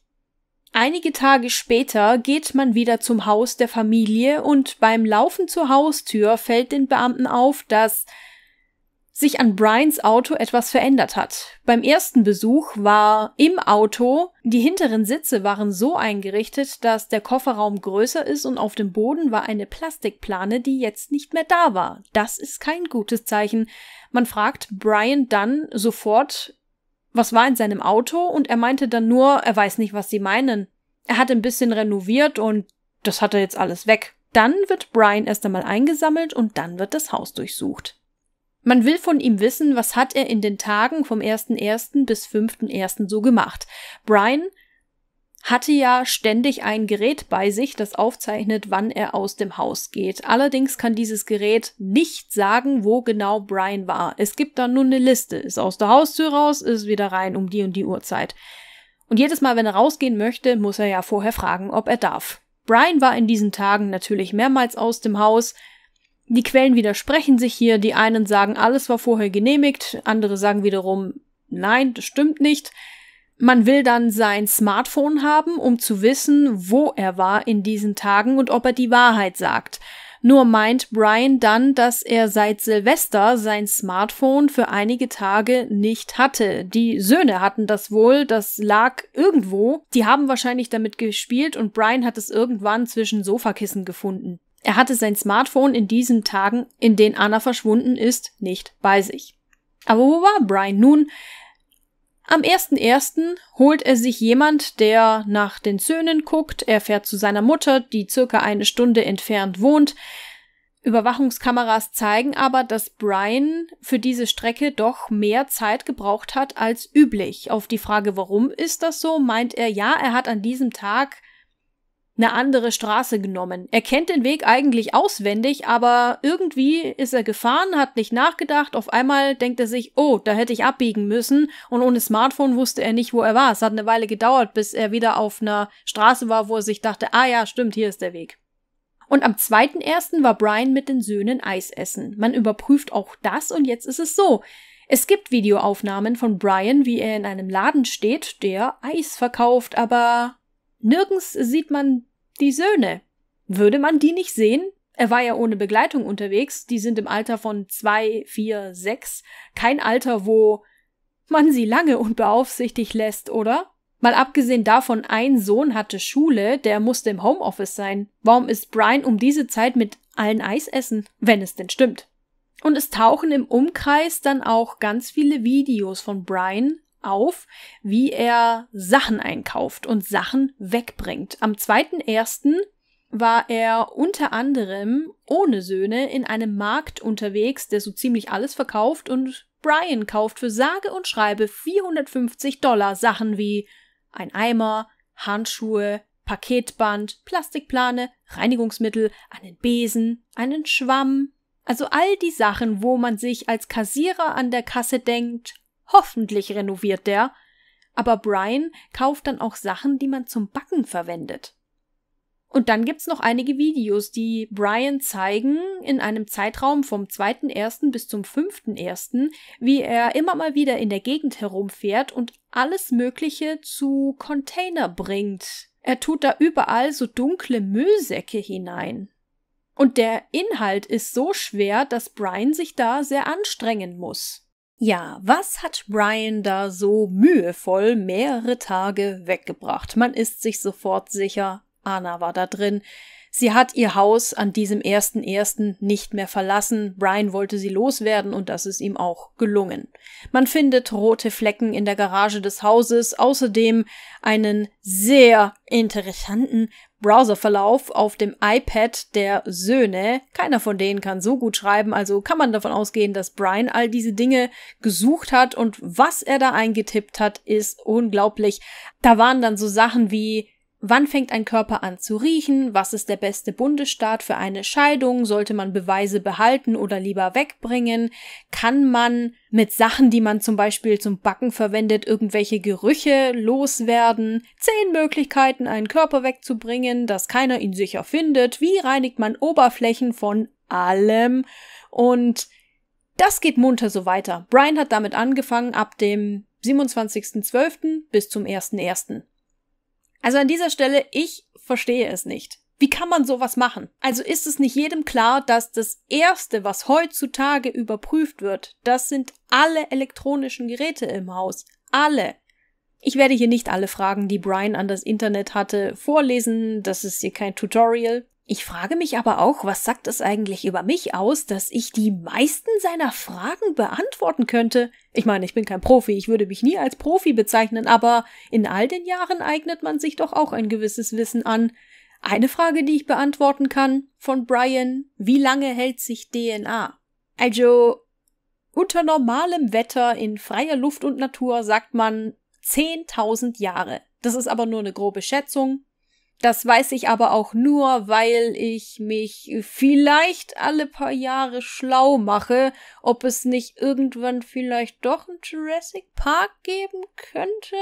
Einige Tage später geht man wieder zum Haus der Familie und beim Laufen zur Haustür fällt den Beamten auf, dass sich an Brians Auto etwas verändert hat. Beim ersten Besuch war im Auto, die hinteren Sitze waren so eingerichtet, dass der Kofferraum größer ist und auf dem Boden war eine Plastikplane, die jetzt nicht mehr da war. Das ist kein gutes Zeichen. Man fragt Brian dann sofort, was war in seinem Auto und er meinte dann nur, er weiß nicht, was sie meinen. Er hat ein bisschen renoviert und das hat er jetzt alles weg. Dann wird Brian erst einmal eingesammelt und dann wird das Haus durchsucht. Man will von ihm wissen, was hat er in den Tagen vom 1.1. bis 5.1. so gemacht. Brian hatte ja ständig ein Gerät bei sich, das aufzeichnet, wann er aus dem Haus geht. Allerdings kann dieses Gerät nicht sagen, wo genau Brian war. Es gibt dann nur eine Liste. Ist aus der Haustür raus, ist wieder rein um die und die Uhrzeit. Und jedes Mal, wenn er rausgehen möchte, muss er ja vorher fragen, ob er darf. Brian war in diesen Tagen natürlich mehrmals aus dem Haus. Die Quellen widersprechen sich hier. Die einen sagen, alles war vorher genehmigt. Andere sagen wiederum, nein, das stimmt nicht. Man will dann sein Smartphone haben, um zu wissen, wo er war in diesen Tagen und ob er die Wahrheit sagt. Nur meint Brian dann, dass er seit Silvester sein Smartphone für einige Tage nicht hatte. Die Söhne hatten das wohl, das lag irgendwo. Die haben wahrscheinlich damit gespielt und Brian hat es irgendwann zwischen Sofakissen gefunden. Er hatte sein Smartphone in diesen Tagen, in denen Anna verschwunden ist, nicht bei sich. Aber wo war Brian nun? Am 1.1. holt er sich jemand, der nach den Söhnen guckt. Er fährt zu seiner Mutter, die circa eine Stunde entfernt wohnt. Überwachungskameras zeigen aber, dass Brian für diese Strecke doch mehr Zeit gebraucht hat als üblich. Auf die Frage, warum ist das so, meint er, ja, er hat an diesem Tag eine andere Straße genommen. Er kennt den Weg eigentlich auswendig, aber irgendwie ist er gefahren, hat nicht nachgedacht. Auf einmal denkt er sich, oh, da hätte ich abbiegen müssen. Und ohne Smartphone wusste er nicht, wo er war. Es hat eine Weile gedauert, bis er wieder auf einer Straße war, wo er sich dachte, ah ja, stimmt, hier ist der Weg. Und am zweiten ersten war Brian mit den Söhnen Eis essen. Man überprüft auch das und jetzt ist es so. Es gibt Videoaufnahmen von Brian, wie er in einem Laden steht, der Eis verkauft, aber nirgends sieht man die Söhne. Würde man die nicht sehen? Er war ja ohne Begleitung unterwegs, die sind im Alter von zwei, vier, sechs, kein Alter, wo man sie lange unbeaufsichtigt lässt, oder? Mal abgesehen davon, ein Sohn hatte Schule, der musste im Homeoffice sein. Warum ist Brian um diese Zeit mit allen Eis essen, wenn es denn stimmt? Und es tauchen im Umkreis dann auch ganz viele Videos von Brian auf, wie er Sachen einkauft und Sachen wegbringt. Am 2.1. war er unter anderem ohne Söhne in einem Markt unterwegs, der so ziemlich alles verkauft und Brian kauft für sage und schreibe 450 Dollar Sachen wie ein Eimer, Handschuhe, Paketband, Plastikplane, Reinigungsmittel, einen Besen, einen Schwamm, also all die Sachen, wo man sich als Kassierer an der Kasse denkt, Hoffentlich renoviert der. Aber Brian kauft dann auch Sachen, die man zum Backen verwendet. Und dann gibt's noch einige Videos, die Brian zeigen, in einem Zeitraum vom 2.1. bis zum 5.1., wie er immer mal wieder in der Gegend herumfährt und alles Mögliche zu Container bringt. Er tut da überall so dunkle Müllsäcke hinein. Und der Inhalt ist so schwer, dass Brian sich da sehr anstrengen muss. Ja, was hat Brian da so mühevoll mehrere Tage weggebracht? Man ist sich sofort sicher, Anna war da drin. Sie hat ihr Haus an diesem ersten ersten nicht mehr verlassen. Brian wollte sie loswerden und das ist ihm auch gelungen. Man findet rote Flecken in der Garage des Hauses, außerdem einen sehr interessanten Browserverlauf auf dem iPad der Söhne. Keiner von denen kann so gut schreiben, also kann man davon ausgehen, dass Brian all diese Dinge gesucht hat und was er da eingetippt hat, ist unglaublich. Da waren dann so Sachen wie Wann fängt ein Körper an zu riechen? Was ist der beste Bundesstaat für eine Scheidung? Sollte man Beweise behalten oder lieber wegbringen? Kann man mit Sachen, die man zum Beispiel zum Backen verwendet, irgendwelche Gerüche loswerden? Zehn Möglichkeiten, einen Körper wegzubringen, dass keiner ihn sicher findet. Wie reinigt man Oberflächen von allem? Und das geht munter so weiter. Brian hat damit angefangen ab dem 27.12. bis zum 1.1. Also an dieser Stelle, ich verstehe es nicht. Wie kann man sowas machen? Also ist es nicht jedem klar, dass das Erste, was heutzutage überprüft wird, das sind alle elektronischen Geräte im Haus. Alle. Ich werde hier nicht alle Fragen, die Brian an das Internet hatte, vorlesen. Das ist hier kein Tutorial. Ich frage mich aber auch, was sagt es eigentlich über mich aus, dass ich die meisten seiner Fragen beantworten könnte? Ich meine, ich bin kein Profi, ich würde mich nie als Profi bezeichnen, aber in all den Jahren eignet man sich doch auch ein gewisses Wissen an. Eine Frage, die ich beantworten kann, von Brian, wie lange hält sich DNA? Also, unter normalem Wetter in freier Luft und Natur sagt man 10.000 Jahre. Das ist aber nur eine grobe Schätzung. Das weiß ich aber auch nur, weil ich mich vielleicht alle paar Jahre schlau mache, ob es nicht irgendwann vielleicht doch ein Jurassic Park geben könnte.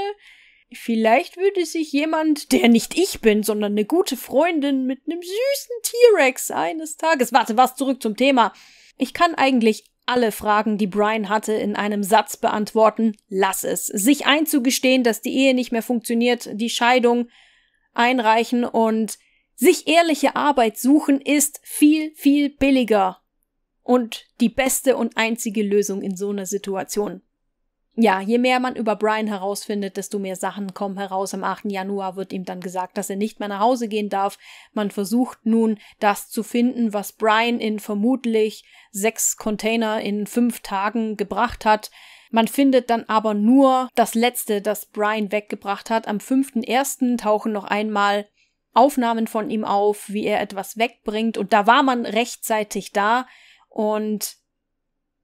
Vielleicht würde sich jemand, der nicht ich bin, sondern eine gute Freundin mit einem süßen T-Rex eines Tages. Warte, was zurück zum Thema. Ich kann eigentlich alle Fragen, die Brian hatte, in einem Satz beantworten. Lass es. Sich einzugestehen, dass die Ehe nicht mehr funktioniert, die Scheidung, einreichen und sich ehrliche Arbeit suchen ist viel, viel billiger und die beste und einzige Lösung in so einer Situation. Ja, je mehr man über Brian herausfindet, desto mehr Sachen kommen heraus. Am 8. Januar wird ihm dann gesagt, dass er nicht mehr nach Hause gehen darf. Man versucht nun, das zu finden, was Brian in vermutlich sechs Container in fünf Tagen gebracht hat. Man findet dann aber nur das letzte, das Brian weggebracht hat. Am 5.1. tauchen noch einmal Aufnahmen von ihm auf, wie er etwas wegbringt. Und da war man rechtzeitig da. Und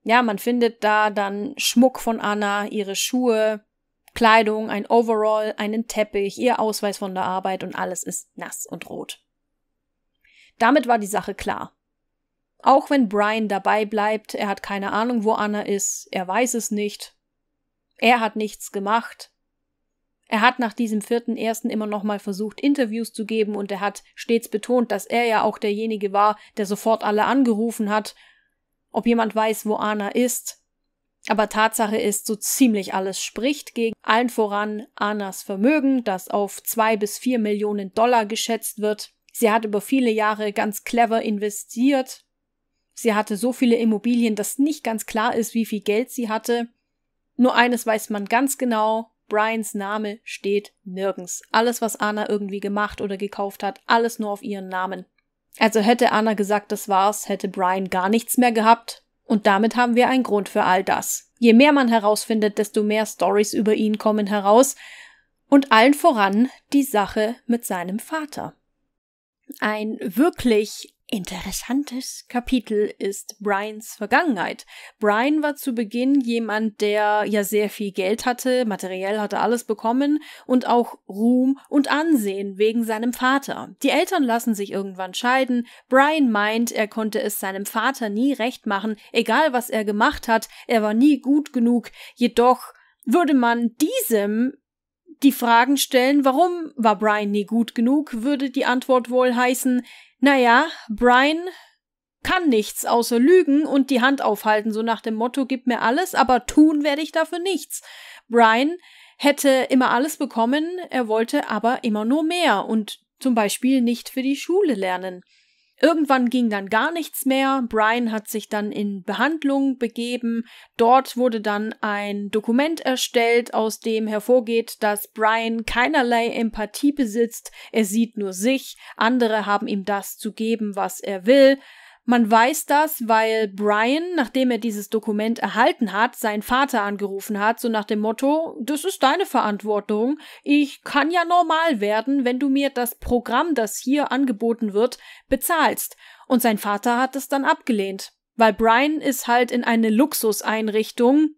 ja, man findet da dann Schmuck von Anna, ihre Schuhe, Kleidung, ein Overall, einen Teppich, ihr Ausweis von der Arbeit und alles ist nass und rot. Damit war die Sache klar. Auch wenn Brian dabei bleibt, er hat keine Ahnung, wo Anna ist, er weiß es nicht. Er hat nichts gemacht. Er hat nach diesem vierten ersten immer nochmal versucht, Interviews zu geben und er hat stets betont, dass er ja auch derjenige war, der sofort alle angerufen hat, ob jemand weiß, wo Anna ist. Aber Tatsache ist, so ziemlich alles spricht gegen allen voran Annas Vermögen, das auf zwei bis vier Millionen Dollar geschätzt wird. Sie hat über viele Jahre ganz clever investiert, Sie hatte so viele Immobilien, dass nicht ganz klar ist, wie viel Geld sie hatte. Nur eines weiß man ganz genau, Brians Name steht nirgends. Alles, was Anna irgendwie gemacht oder gekauft hat, alles nur auf ihren Namen. Also hätte Anna gesagt, das war's, hätte Brian gar nichts mehr gehabt. Und damit haben wir einen Grund für all das. Je mehr man herausfindet, desto mehr Stories über ihn kommen heraus. Und allen voran die Sache mit seinem Vater. Ein wirklich interessantes Kapitel ist Brians Vergangenheit. Brian war zu Beginn jemand, der ja sehr viel Geld hatte, materiell hatte alles bekommen und auch Ruhm und Ansehen wegen seinem Vater. Die Eltern lassen sich irgendwann scheiden. Brian meint, er konnte es seinem Vater nie recht machen, egal was er gemacht hat, er war nie gut genug. Jedoch würde man diesem die Fragen stellen, warum war Brian nie gut genug, würde die Antwort wohl heißen, naja, Brian kann nichts außer lügen und die Hand aufhalten, so nach dem Motto, gib mir alles, aber tun werde ich dafür nichts. Brian hätte immer alles bekommen, er wollte aber immer nur mehr und zum Beispiel nicht für die Schule lernen. Irgendwann ging dann gar nichts mehr. Brian hat sich dann in Behandlung begeben. Dort wurde dann ein Dokument erstellt, aus dem hervorgeht, dass Brian keinerlei Empathie besitzt. Er sieht nur sich. Andere haben ihm das zu geben, was er will. Man weiß das, weil Brian, nachdem er dieses Dokument erhalten hat, seinen Vater angerufen hat, so nach dem Motto, das ist deine Verantwortung, ich kann ja normal werden, wenn du mir das Programm, das hier angeboten wird, bezahlst. Und sein Vater hat es dann abgelehnt, weil Brian ist halt in eine Luxuseinrichtung,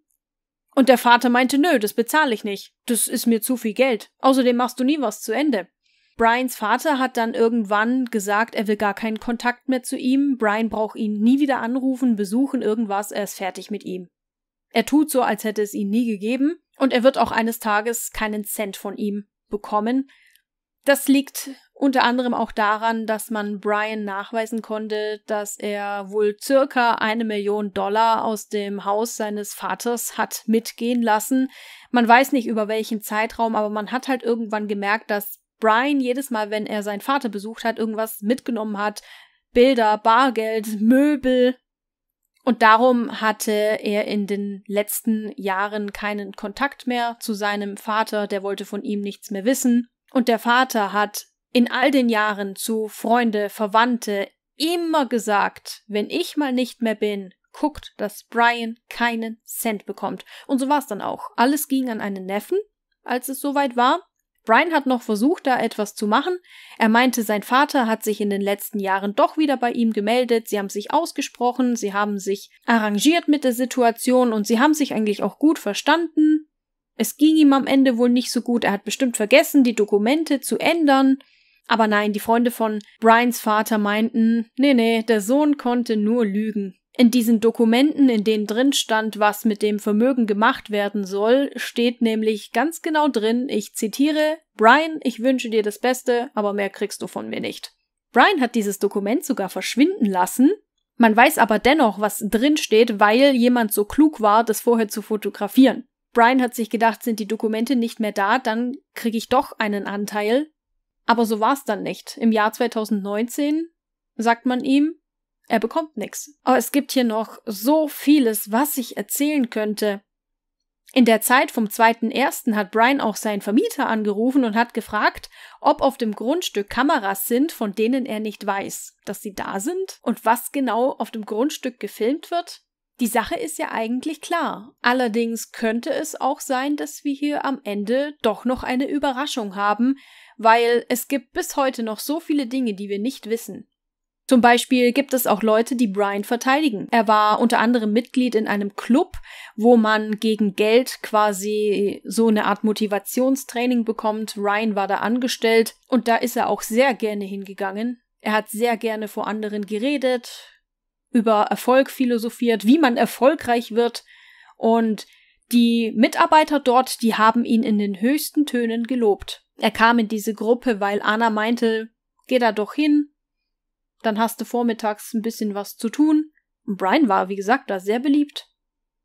und der Vater meinte, nö, das bezahle ich nicht. Das ist mir zu viel Geld. Außerdem machst du nie was zu Ende. Brians Vater hat dann irgendwann gesagt, er will gar keinen Kontakt mehr zu ihm. Brian braucht ihn nie wieder anrufen, besuchen, irgendwas. Er ist fertig mit ihm. Er tut so, als hätte es ihn nie gegeben. Und er wird auch eines Tages keinen Cent von ihm bekommen. Das liegt unter anderem auch daran, dass man Brian nachweisen konnte, dass er wohl circa eine Million Dollar aus dem Haus seines Vaters hat mitgehen lassen. Man weiß nicht über welchen Zeitraum, aber man hat halt irgendwann gemerkt, dass Brian jedes Mal, wenn er seinen Vater besucht hat, irgendwas mitgenommen hat. Bilder, Bargeld, Möbel. Und darum hatte er in den letzten Jahren keinen Kontakt mehr zu seinem Vater, der wollte von ihm nichts mehr wissen. Und der Vater hat in all den Jahren zu Freunde, Verwandte immer gesagt, wenn ich mal nicht mehr bin, guckt, dass Brian keinen Cent bekommt. Und so war es dann auch. Alles ging an einen Neffen, als es soweit war. Brian hat noch versucht, da etwas zu machen. Er meinte, sein Vater hat sich in den letzten Jahren doch wieder bei ihm gemeldet, sie haben sich ausgesprochen, sie haben sich arrangiert mit der Situation und sie haben sich eigentlich auch gut verstanden. Es ging ihm am Ende wohl nicht so gut, er hat bestimmt vergessen, die Dokumente zu ändern. Aber nein, die Freunde von Brians Vater meinten, nee, nee, der Sohn konnte nur lügen. In diesen Dokumenten, in denen drin stand, was mit dem Vermögen gemacht werden soll, steht nämlich ganz genau drin, ich zitiere, Brian, ich wünsche dir das Beste, aber mehr kriegst du von mir nicht. Brian hat dieses Dokument sogar verschwinden lassen. Man weiß aber dennoch, was drin steht, weil jemand so klug war, das vorher zu fotografieren. Brian hat sich gedacht, sind die Dokumente nicht mehr da, dann kriege ich doch einen Anteil. Aber so war's dann nicht. Im Jahr 2019 sagt man ihm, er bekommt nichts. Aber es gibt hier noch so vieles, was ich erzählen könnte. In der Zeit vom 2.1. hat Brian auch seinen Vermieter angerufen und hat gefragt, ob auf dem Grundstück Kameras sind, von denen er nicht weiß, dass sie da sind und was genau auf dem Grundstück gefilmt wird. Die Sache ist ja eigentlich klar. Allerdings könnte es auch sein, dass wir hier am Ende doch noch eine Überraschung haben, weil es gibt bis heute noch so viele Dinge, die wir nicht wissen. Zum Beispiel gibt es auch Leute, die Brian verteidigen. Er war unter anderem Mitglied in einem Club, wo man gegen Geld quasi so eine Art Motivationstraining bekommt. Ryan war da angestellt und da ist er auch sehr gerne hingegangen. Er hat sehr gerne vor anderen geredet, über Erfolg philosophiert, wie man erfolgreich wird und die Mitarbeiter dort, die haben ihn in den höchsten Tönen gelobt. Er kam in diese Gruppe, weil Anna meinte, geh da doch hin, dann hast du vormittags ein bisschen was zu tun. Brian war, wie gesagt, da sehr beliebt.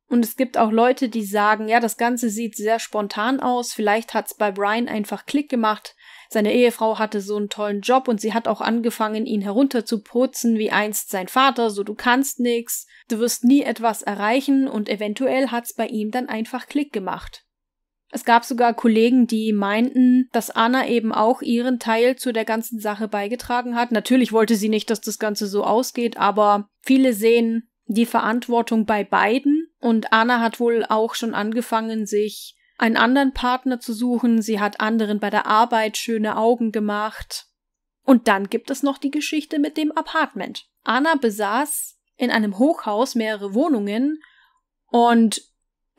Und es gibt auch Leute, die sagen, ja, das Ganze sieht sehr spontan aus, vielleicht hat es bei Brian einfach Klick gemacht, seine Ehefrau hatte so einen tollen Job und sie hat auch angefangen, ihn herunterzuputzen, wie einst sein Vater, so du kannst nichts, du wirst nie etwas erreichen und eventuell hat es bei ihm dann einfach Klick gemacht. Es gab sogar Kollegen, die meinten, dass Anna eben auch ihren Teil zu der ganzen Sache beigetragen hat. Natürlich wollte sie nicht, dass das Ganze so ausgeht, aber viele sehen die Verantwortung bei beiden und Anna hat wohl auch schon angefangen, sich einen anderen Partner zu suchen. Sie hat anderen bei der Arbeit schöne Augen gemacht. Und dann gibt es noch die Geschichte mit dem Apartment. Anna besaß in einem Hochhaus mehrere Wohnungen und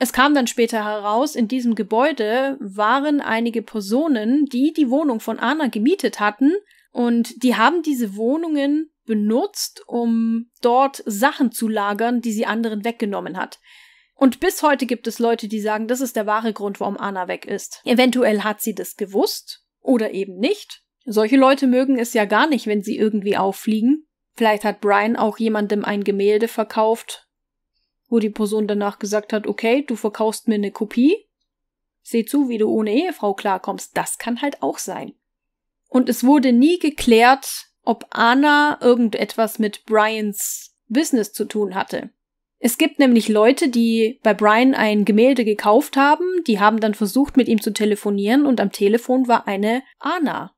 es kam dann später heraus, in diesem Gebäude waren einige Personen, die die Wohnung von Anna gemietet hatten und die haben diese Wohnungen benutzt, um dort Sachen zu lagern, die sie anderen weggenommen hat. Und bis heute gibt es Leute, die sagen, das ist der wahre Grund, warum Anna weg ist. Eventuell hat sie das gewusst oder eben nicht. Solche Leute mögen es ja gar nicht, wenn sie irgendwie auffliegen. Vielleicht hat Brian auch jemandem ein Gemälde verkauft, wo die Person danach gesagt hat, okay, du verkaufst mir eine Kopie, seh zu, wie du ohne Ehefrau klarkommst. Das kann halt auch sein. Und es wurde nie geklärt, ob Anna irgendetwas mit Brians Business zu tun hatte. Es gibt nämlich Leute, die bei Brian ein Gemälde gekauft haben, die haben dann versucht, mit ihm zu telefonieren und am Telefon war eine Anna.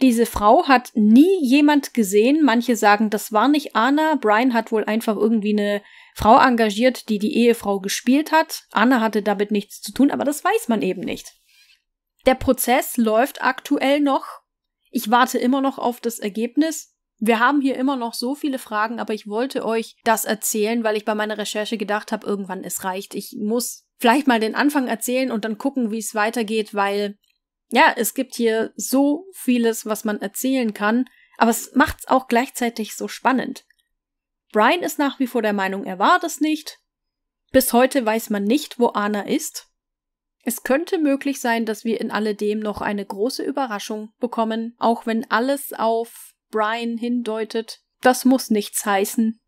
Diese Frau hat nie jemand gesehen. Manche sagen, das war nicht Anna. Brian hat wohl einfach irgendwie eine Frau engagiert, die die Ehefrau gespielt hat. Anna hatte damit nichts zu tun, aber das weiß man eben nicht. Der Prozess läuft aktuell noch. Ich warte immer noch auf das Ergebnis. Wir haben hier immer noch so viele Fragen, aber ich wollte euch das erzählen, weil ich bei meiner Recherche gedacht habe, irgendwann es reicht. Ich muss vielleicht mal den Anfang erzählen und dann gucken, wie es weitergeht, weil ja, es gibt hier so vieles, was man erzählen kann, aber es macht's auch gleichzeitig so spannend. Brian ist nach wie vor der Meinung, er war das nicht. Bis heute weiß man nicht, wo Anna ist. Es könnte möglich sein, dass wir in alledem noch eine große Überraschung bekommen, auch wenn alles auf Brian hindeutet. Das muss nichts heißen.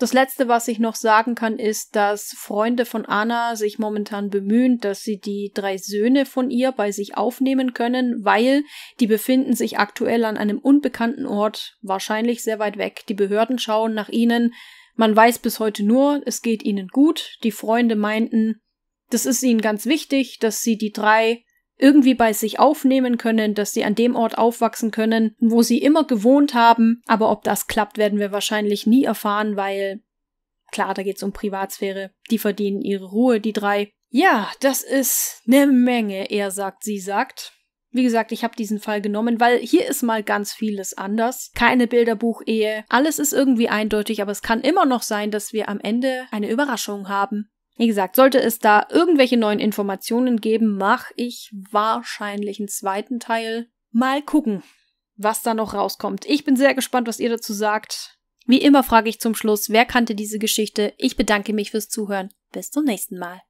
Das letzte, was ich noch sagen kann, ist, dass Freunde von Anna sich momentan bemühen, dass sie die drei Söhne von ihr bei sich aufnehmen können, weil die befinden sich aktuell an einem unbekannten Ort, wahrscheinlich sehr weit weg. Die Behörden schauen nach ihnen. Man weiß bis heute nur, es geht ihnen gut. Die Freunde meinten, das ist ihnen ganz wichtig, dass sie die drei irgendwie bei sich aufnehmen können, dass sie an dem Ort aufwachsen können, wo sie immer gewohnt haben. Aber ob das klappt, werden wir wahrscheinlich nie erfahren, weil klar, da geht's um Privatsphäre. Die verdienen ihre Ruhe, die drei. Ja, das ist ne Menge, er sagt, sie sagt. Wie gesagt, ich habe diesen Fall genommen, weil hier ist mal ganz vieles anders. Keine Bilderbuchehe, alles ist irgendwie eindeutig, aber es kann immer noch sein, dass wir am Ende eine Überraschung haben. Wie gesagt, sollte es da irgendwelche neuen Informationen geben, mache ich wahrscheinlich einen zweiten Teil. Mal gucken, was da noch rauskommt. Ich bin sehr gespannt, was ihr dazu sagt. Wie immer frage ich zum Schluss, wer kannte diese Geschichte? Ich bedanke mich fürs Zuhören. Bis zum nächsten Mal.